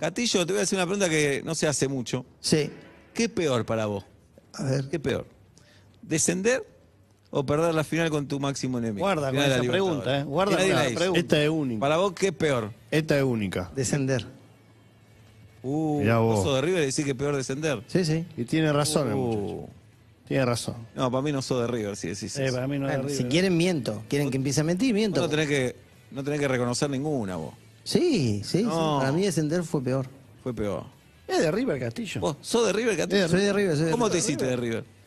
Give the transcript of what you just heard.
Catillo, te voy a hacer una pregunta que no se hace mucho. Sí. ¿Qué peor para vos? A ver. ¿Qué peor? ¿Descender o perder la final con tu máximo enemigo? Guarda esa pregunta, ¿eh? Guarda la pregunta. Esta es única. Para vos, ¿qué peor? Esta es única. Descender. Uh, vos. de River decís que es peor descender. Sí, sí. Y tiene razón uh. Tiene razón. No, para mí no soy de River, si decís. Eh, si quieren, miento. Quieren que empiece a mentir, miento. no tenés que, no tenés que reconocer ninguna vos. Sí, sí, Para mí descender fue peor. Fue peor. Es de River Castillo. ¿Vos sos de River, Castillo? Soy de River, ¿Cómo te hiciste de River?